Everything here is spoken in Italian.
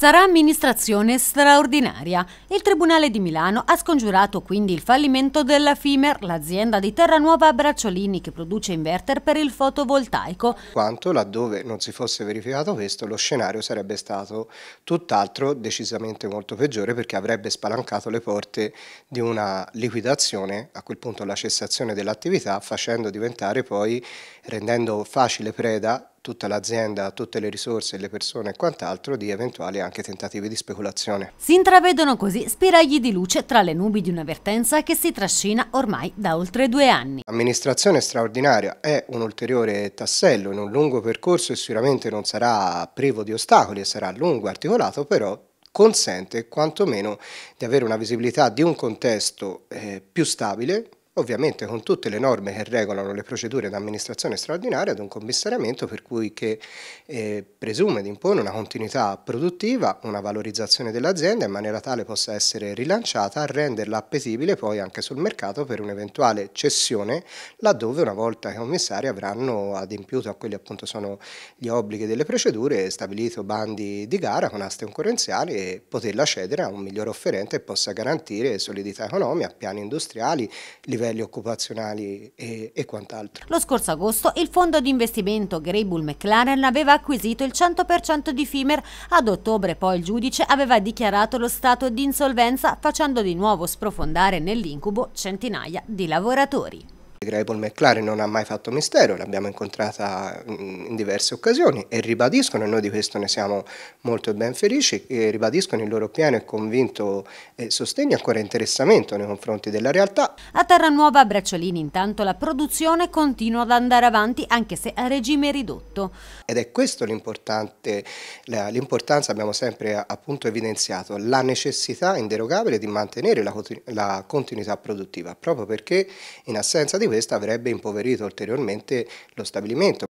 Sarà amministrazione straordinaria. Il Tribunale di Milano ha scongiurato quindi il fallimento della FIMER, l'azienda di Terranuova a Bracciolini che produce inverter per il fotovoltaico. Quanto laddove non si fosse verificato questo, lo scenario sarebbe stato tutt'altro decisamente molto peggiore perché avrebbe spalancato le porte di una liquidazione, a quel punto la cessazione dell'attività, facendo diventare poi, rendendo facile preda tutta l'azienda, tutte le risorse, le persone e quant'altro di eventuali anche tentativi di speculazione. Si intravedono così spiragli di luce tra le nubi di una vertenza che si trascina ormai da oltre due anni. L'amministrazione straordinaria è un ulteriore tassello in un lungo percorso e sicuramente non sarà privo di ostacoli e sarà lungo e articolato, però consente quantomeno di avere una visibilità di un contesto eh, più stabile, ovviamente con tutte le norme che regolano le procedure di amministrazione straordinaria, ad un commissariamento per cui che eh, presume di impone una continuità produttiva, una valorizzazione dell'azienda in maniera tale possa essere rilanciata, renderla appetibile poi anche sul mercato per un'eventuale cessione, laddove una volta i commissari avranno adempiuto a quelli appunto sono gli obblighi delle procedure, stabilito bandi di gara con aste concorrenziali e poterla cedere a un miglior offerente che possa garantire solidità economica, piani industriali, livello livelli occupazionali e, e quant'altro. Lo scorso agosto il fondo di investimento Grable McLaren aveva acquisito il 100% di FIMER, ad ottobre poi il giudice aveva dichiarato lo stato di insolvenza facendo di nuovo sprofondare nell'incubo centinaia di lavoratori. Grable McLaren non ha mai fatto mistero, l'abbiamo incontrata in diverse occasioni e ribadiscono, e noi di questo ne siamo molto ben felici, e ribadiscono il loro pieno e convinto eh, sostegno e ancora interessamento nei confronti della realtà. A Terranuova a Bracciolini intanto la produzione continua ad andare avanti anche se a regime ridotto. Ed è questo l'importante, l'importanza abbiamo sempre eh, appunto evidenziato, la necessità inderogabile di mantenere la continuità produttiva, proprio perché in assenza di questo avrebbe impoverito ulteriormente lo stabilimento.